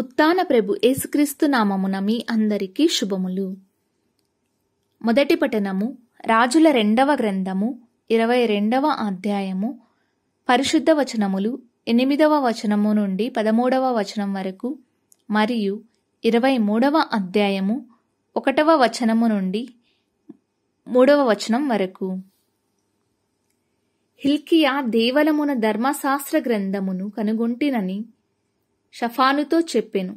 ఉత్తాన ప్రభు యేసుక్రీస్తు నామమున మీ అందరికీ శుభములు మొదటి పఠనము రాజుల రెండవ గ్రంథము ఇరవై రెండవ అధ్యాయము పరిశుద్ధ వచనములు ఎనిమిదవ వచనము నుండి పదమూడవ వచనం వరకు మరియు ఇరవై మూడవ అధ్యాయము ఒకటవ వచనము నుండి మూడవ వచనం వరకు హిల్కియా దేవలమున ధర్మశాస్త్ర గ్రంథమును కనుగొంటినని షఫానుతో చెప్పెను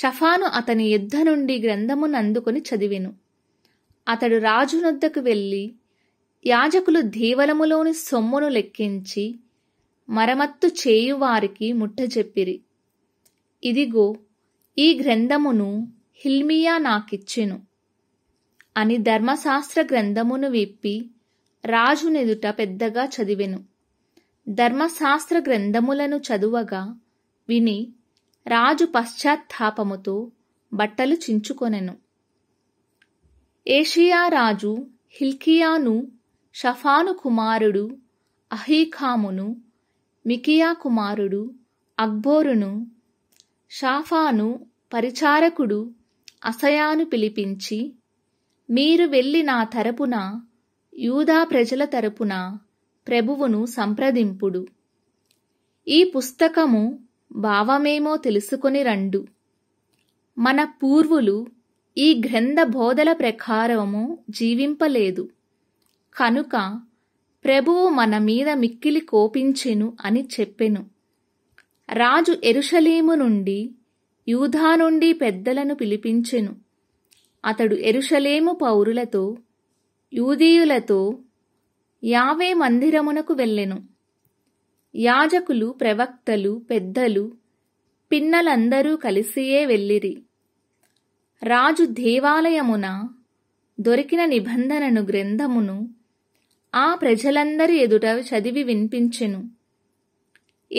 షఫాను అతని యుద్ధ నుండి గ్రంథమును అందుకొని చదివెను అతడు రాజునొద్దకు వెళ్ళి యాజకులు ధీవలములోని సొమ్మును లెక్కించి మరమత్తు చేయువారికి ముట్టజెప్పిరి ఇదిగో ఈ గ్రంథమును హిల్మియా నాకిచ్చెను అని ధర్మశాస్త్ర గ్రంథమును విప్పి రాజునెదుట పెద్దగా చదివెను ధర్మశాస్త్ర గ్రంథములను చదువగా విని రాజు పశ్చాత్తాపముతో బట్టలు చించుకొనెను ఏషియా రాజు హిల్కియాను షఫాను కుమారుడు అహీఖామును మికియా కుమారుడు అక్బోరును షాఫాను పరిచారకుడు అసయాను పిలిపించి మీరు వెళ్ళి నా తరపున యూదా ప్రజల తరపున ప్రభువును సంప్రదింపుడు ఈ పుస్తకము భావమేమో తెలుసుకుని రండు మన పూర్వులు ఈ గ్రంథ బోధల ప్రకారము జీవింపలేదు కనుక ప్రభువు మన మీద మిక్కిలి కోపించెను అని చెప్పెను రాజు ఎరుషలేము నుండి యూధా నుండి పెద్దలను పిలిపించెను అతడు ఎరుషలేము పౌరులతో యూదీయులతో యావే మందిరమునకు వెళ్ళెను యాజకులు ప్రవక్తలు పెద్దలు పిన్నలందరూ కలిసియే వెళ్ళిరి రాజు దేవాలయమున దొరికిన నిబంధనను గ్రంథమును ఆ ప్రజలందరి ఎదుట చదివి వినిపించెను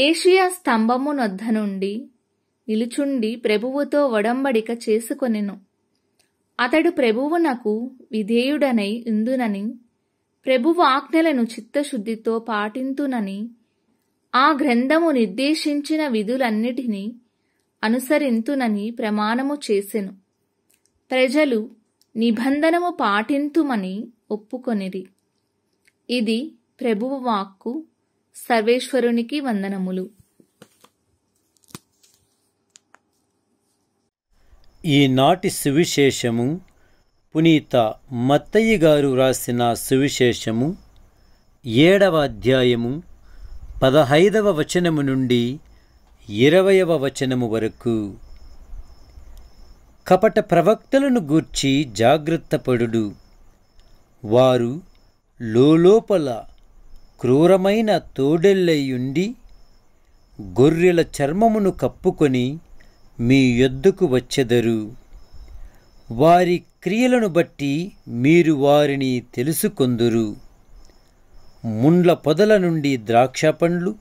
ఏషియా స్తంభమునొద్ద నుండి నిలుచుండి ప్రభువుతో ఒడంబడిక చేసుకొనెను అతడు ప్రభువునకు విధేయుడనై ఇందునని ప్రభువు ఆజ్ఞలను చిత్తశుద్ధితో పాటింతునని ఆ గ్రంథము నిర్దేశించిన విధులన్నిటినీ అనుసరింతునని ప్రమాణము చేసెను ప్రజలు నిబంధనము పాటింతుమని ఒప్పుకొనిరి ఇది ప్రభువు వాక్కు సర్వేశ్వరునికి వందనములు ఈనాటి సువిశేషము పునీత మత్తయ్య గారు వ్రాసిన సువిశేషము ఏడవ అధ్యాయము పదహైదవ వచనము నుండి ఇరవయవ వచనము వరకు కపట ప్రవక్తలను గూర్చి జాగ్రత్తపడు వారు లోపల క్రూరమైన తోడెల్లయ్యుండి గొర్రెల చర్మమును కప్పుకొని మీ యొద్దుకు వచ్చెదరు వారి క్రియలను బట్టి మీరు వారిని తెలుసుకొందురు ముండ్ల పొదల నుండి ద్రాక్ష పండ్లు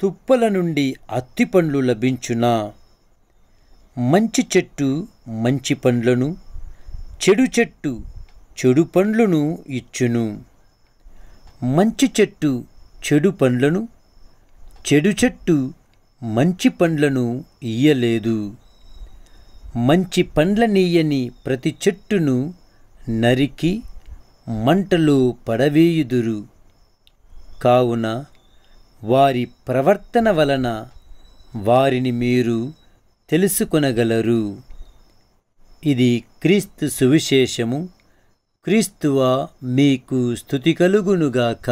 తుప్పల నుండి అత్తి పండ్లు లభించునా మంచి చెట్టు మంచి పండ్లను చెడు చెట్టు చెడు పండ్లను ఇచ్చును మంచి చెట్టు చెడు పండ్లను చెడు చెట్టు మంచి పండ్లను ఇయ్యలేదు మంచి పండ్లనీయని ప్రతి చెట్టును నరికి మంటలో పడవేయుదురు కావున వారి ప్రవర్తన వలన వారిని మీరు తెలుసుకొనగలరు ఇది క్రీస్తు సువిశేషము క్రీస్తువా మీకు స్థుతి కలుగునుగాక